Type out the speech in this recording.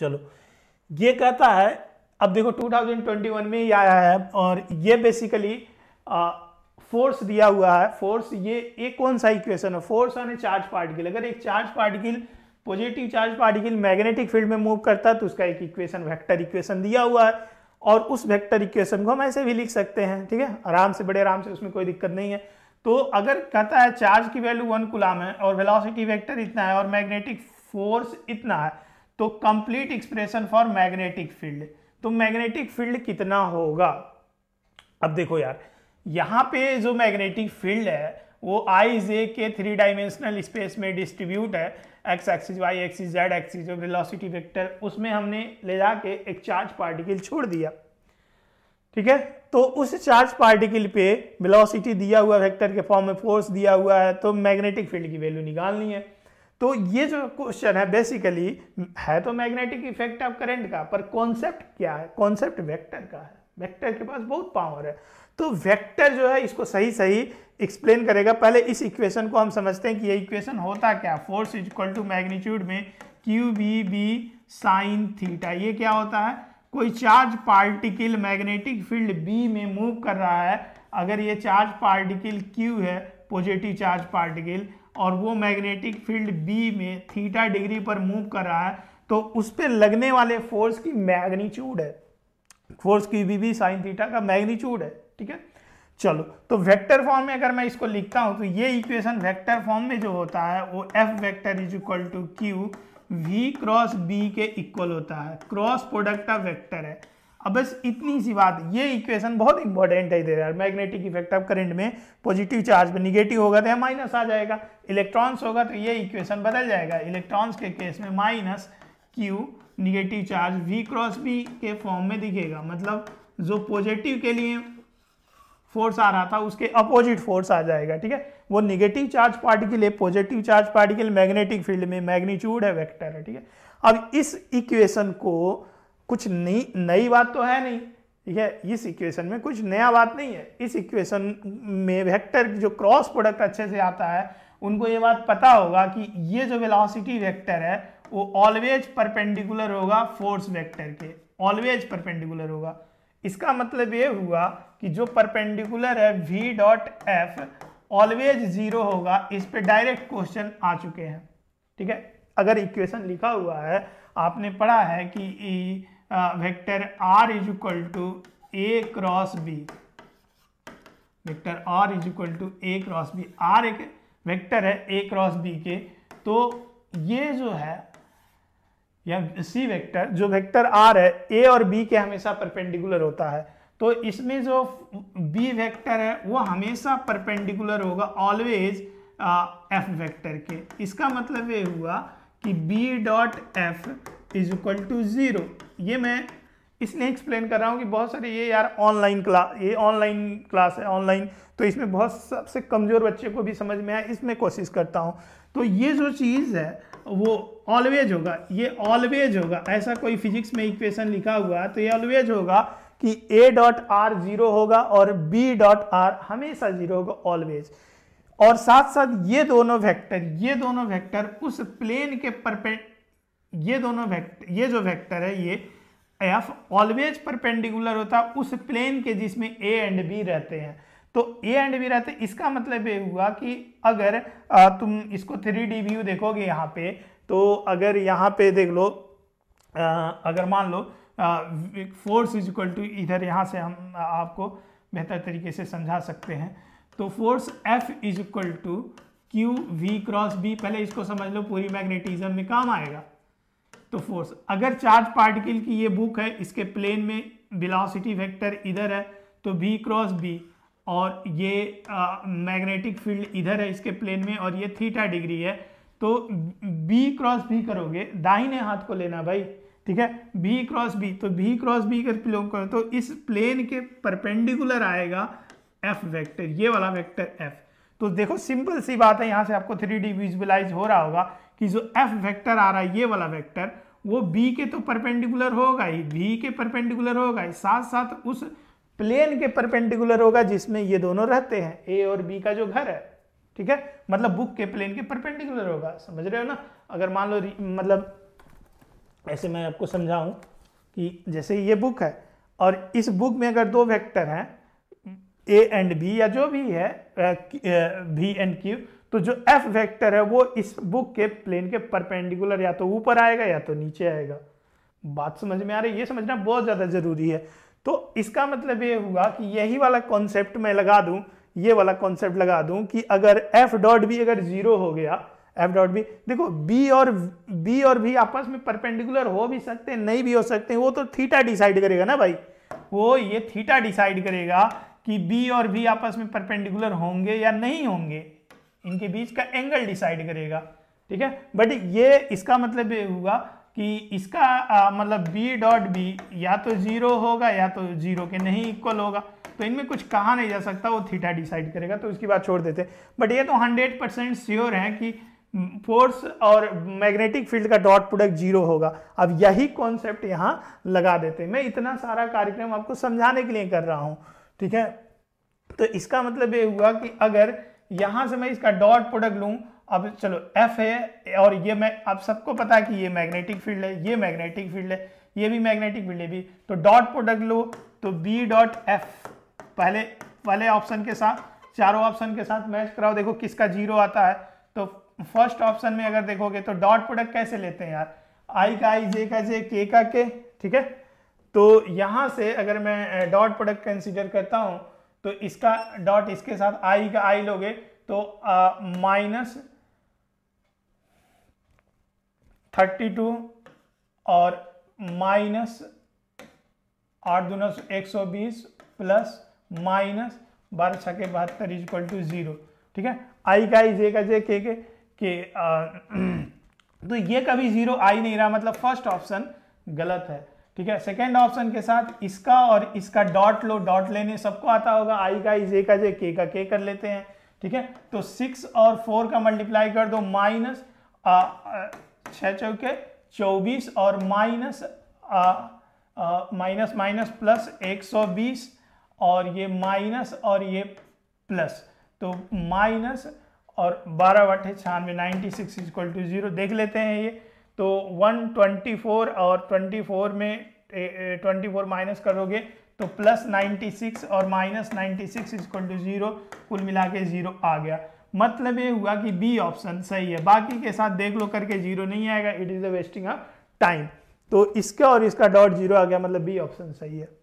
चलो ये कहता है अब देखो 2021 में ये आया है और ये बेसिकली फोर्स दिया हुआ है फोर्स ये एक कौन सा इक्वेशन है force on a charge particle अगर एक charge particle positive charge particle magnetic field में मूव करता है तो उसका एक इक्वेशन वेक्टर इक्वेशन दिया हुआ है और उस वेक्टर इक्वेशन को हम ऐसे भी लिख सकते हैं ठीक है आराम से बड़े आराम से उसमें कोई दिक्कत नहीं है तो अगर कहता है चार्ज की वैल्यू वन कुलाम है और वेलोसिटी वेक्टर इतना है और मैग्नेटिक फोर्स इतना है तो complete expression for magnetic field तो मैग्नेटिक फील्ड कितना होगा अब देखो यार यहां पे जो मैग्नेटिक फील्ड है वो i j k three dimensional space में डिस्ट्रीब्यूट है x axis y axis z axis जो वेलोसिटी वेक्टर उसमें हमने ले जाके एक चार्ज पार्टिकल छोड़ दिया ठीक है तो उस चार्ज पार्टिकल पे वेलोसिटी दिया हुआ वेक्टर के फॉर्म में फोर्स दिया हुआ है तो मैग्नेटिक फील्ड की वैल्यू निकालनी है तो ये जो क्वेश्चन है बेसिकली है तो मैग्नेटिक इफेक्ट ऑफ करंट का पर कॉन्सेप्ट क्या है कॉन्सेप्ट वेक्टर का है वेक्टर के पास बहुत पावर है तो वेक्टर जो है इसको सही सही एक्सप्लेन करेगा पहले इस इक्वेशन को हम समझते हैं कि ये इक्वेशन होता क्या force is equal to magnitude में q b b sine theta ये क्या होता है कोई charge particle magnetic field b में मूव कर रहा है अगर ये चार्ज पार्टिकल क्यू है पॉजिटिव चार्ज पार्टिकल और वो मैग्नेटिक फील्ड बी में थीटा डिग्री पर मूव कर रहा है तो उस पर लगने वाले फोर्स की मैग्नीच्यूड है फोर्स की बी बी साइन थीटा का मैग्नीच्यूड है ठीक है चलो तो वेक्टर फॉर्म में अगर मैं इसको लिखता हूं तो ये इक्वेशन वेक्टर फॉर्म में जो होता है वो f vector is equal to q v cross b के इक्वल होता है क्रॉस प्रोडक्ट का वेक्टर है अब बस इतनी सी बात ये इक्वेशन बहुत इंपॉर्टेंट है इधर यार मैग्नेटिक इफेक्ट ऑफ करंट में पॉजिटिव चार्ज में निगेटिव होगा तो यह माइनस आ जाएगा इलेक्ट्रॉन्स होगा तो ये इक्वेशन बदल जाएगा इलेक्ट्रॉन्स के केस में minus q negative charge v cross b के फॉर्म में दिखेगा मतलब जो पॉजिटिव के लिए फोर्स आ रहा था उसके अपोजिट फोर्स आ जाएगा ठीक है वो निगेटिव चार्ज पार्टिकल है positive charge particle magnetic field में मैग्नीट्यूड है वेक्टर है ठीक है अब इस इक्वेशन को कुछ नई नई बात तो है नहीं ठीक है इस इक्वेशन में कुछ नया बात नहीं है इस इक्वेशन में वेक्टर जो क्रॉस प्रोडक्ट अच्छे से आता है उनको ये बात पता होगा कि ये जो वेलोसिटी वेक्टर है वो ऑलवेज परपेंडिकुलर होगा फोर्स वेक्टर के ऑलवेज परपेंडिकुलर होगा इसका मतलब ये हुआ कि जो परपेंडिकुलर है v dot f always zero होगा इस पे डायरेक्ट क्वेश्चन आ चुके हैं ठीक है अगर इक्वेशन लिखा हुआ है आपने पढ़ा है कि vector r is equal to a cross b vector r is equal to a cross b r एक वेक्टर है ए क्रॉस बी के तो ये जो है या सी वेक्टर जो वेक्टर आर है ए और बी के हमेशा परपेंडिकुलर होता है तो इसमें जो बी वेक्टर है वो हमेशा परपेंडिकुलर होगा ऑलवेज एफ वेक्टर के इसका मतलब ये हुआ कि b dot f is equal to zero ये मैं इसलिए एक्सप्लेन कर रहा हूँ कि बहुत सारे ये यार ऑनलाइन क्लास ये ऑनलाइन क्लास है ऑनलाइन तो इसमें बहुत सबसे कमज़ोर बच्चे को भी समझ में आए इसमें कोशिश करता हूँ तो ये जो चीज़ है वो ऑलवेज होगा ये ऑलवेज होगा ऐसा कोई फिजिक्स में इक्वेशन लिखा हुआ है तो ये ऑलवेज होगा कि ए डॉट आर जीरो होगा और बी डॉट आर हमेशा जीरो होगा ऑलवेज और साथ साथ ये दोनों वेक्टर ये दोनों वेक्टर उस प्लेन के परपेंड ये दोनों वेक्टर ये जो वेक्टर है ये एफ ऑलवेज परपेंडिकुलर होता है उस प्लेन के जिसमें ए एंड बी रहते हैं तो ए एंड बी रहते हैं इसका मतलब ये हुआ कि अगर तुम इसको थ्री डी व्यू देखोगे यहाँ पे तो अगर यहाँ पे देख लो अगर मान लो फोर्स इज इक्वल टू इधर यहाँ से हम आपको बेहतर तरीके से समझा सकते हैं तो force f is equal to q v cross b पहले इसको समझ लो पूरी मैग्नेटिज्म में काम आएगा तो फोर्स अगर चार्ज पार्टिकल की ये बुक है इसके प्लेन में वेलोसिटी वेक्टर इधर है तो बी क्रॉस बी और ये मैग्नेटिक फील्ड इधर है इसके प्लेन में और ये थीटा डिग्री है तो बी क्रॉस बी करोगे दाहिने हाथ को लेना भाई ठीक है बी क्रॉस बी तो बी क्रॉस बी कर प्लोम करो तो इस प्लेन के परपेंडिकुलर आएगा एफ वेक्टर ये वाला वेक्टर एफ तो देखो सिंपल सी बात है यहाँ से आपको थ्री डी विजुअलाइज हो रहा होगा कि जो एफ वेक्टर आ रहा है ये वाला वेक्टर वो बी के तो परपेंडिकुलर होगा ही बी के परपेंडिकुलर होगा ही साथ साथ उस प्लेन के परपेंडिकुलर होगा जिसमें ये दोनों रहते हैं ए और बी का जो घर है ठीक है मतलब बुक के प्लेन के परपेंडिकुलर होगा समझ रहे हो ना अगर मान लो मतलब ऐसे मैं आपको समझाऊं कि जैसे ये बुक है और इस बुक में अगर दो वेक्टर हैं ए एंड बी या जो भी है बी एंड क्यू तो जो एफ वेक्टर है वो इस बुक के प्लेन के परपेंडिकुलर या तो ऊपर आएगा या तो नीचे आएगा बात समझ में आ रही है ये समझना बहुत ज़्यादा ज़रूरी है तो इसका मतलब ये हुआ कि यही वाला कॉन्सेप्ट मैं लगा दूं ये वाला कॉन्सेप्ट लगा दूं कि अगर एफ डॉट बी अगर जीरो हो गया एफ डॉट बी देखो बी और बी और भी आपस में परपेंडिकुलर हो भी सकते हैं नहीं भी हो सकते हैं वो तो थीटा डिसाइड करेगा ना भाई वो ये थीटा डिसाइड करेगा कि बी और बी आपस में परपेंडिकुलर होंगे या नहीं होंगे इनके बीच का एंगल डिसाइड करेगा ठीक है बट ये इसका मतलब ये हुआ कि इसका आ, मतलब बी डॉट बी या तो ज़ीरो होगा या तो ज़ीरो के नहीं इक्वल होगा तो इनमें कुछ कहा नहीं जा सकता वो थीटा डिसाइड करेगा तो उसकी बात छोड़ देते बट ये तो हंड्रेड परसेंट श्योर है कि फोर्स और मैग्नेटिक फील्ड का डॉट प्रोडक्ट जीरो होगा अब यही कॉन्सेप्ट यहाँ लगा देते मैं इतना सारा कार्यक्रम आपको समझाने के लिए कर रहा हूँ ठीक है तो इसका मतलब ये हुआ कि अगर यहां से मैं इसका डॉट प्रोडक्ट लू अब चलो एफ है और ये मैं आप सबको पता है कि ये मैग्नेटिक फील्ड है ये मैग्नेटिक फील्ड है ये भी मैग्नेटिक फील्ड है भी तो डॉट प्रोडक्ट लो तो बी डॉट एफ पहले पहले ऑप्शन के साथ चारों ऑप्शन के साथ मैच कराओ देखो किसका जीरो आता है तो फर्स्ट ऑप्शन में अगर देखोगे तो डॉट प्रोडक्ट कैसे लेते हैं यार आई का आई जे का जे के का के ठीक है तो यहाँ से अगर मैं डॉट प्रोडक्ट कंसिडर करता हूँ तो इसका डॉट इसके साथ आई का आई लोगे तो माइनस थर्टी टू और माइनस आठ दूना एक सौ बीस प्लस माइनस बारह के बहत्तर इज इक्वल टू ज़ीरो ठीक है आई का आई जे का जे के के के आ, तो ये कभी ज़ीरो आई नहीं रहा मतलब फर्स्ट ऑप्शन गलत है ठीक है सेकेंड ऑप्शन के साथ इसका और इसका डॉट लो डॉट लेने सबको आता होगा आई का इज ए का जे के का के कर लेते हैं ठीक है तो सिक्स और फोर का मल्टीप्लाई कर दो माइनस छ चौके चौबीस और माइनस माइनस माइनस प्लस एक सौ बीस और ये माइनस और ये प्लस तो माइनस और बारह वटे छानवे ninety six equal to zero देख लेते हैं ये तो 124 और 24 में 24 माइनस करोगे तो प्लस 96 और minus 96 six equal to zero कुल मिला के जीरो आ गया मतलब ये हुआ कि बी ऑप्शन सही है बाकी के साथ देख लो करके जीरो नहीं आएगा it is the wasting of time तो इसका और इसका डॉट जीरो आ गया मतलब बी ऑप्शन सही है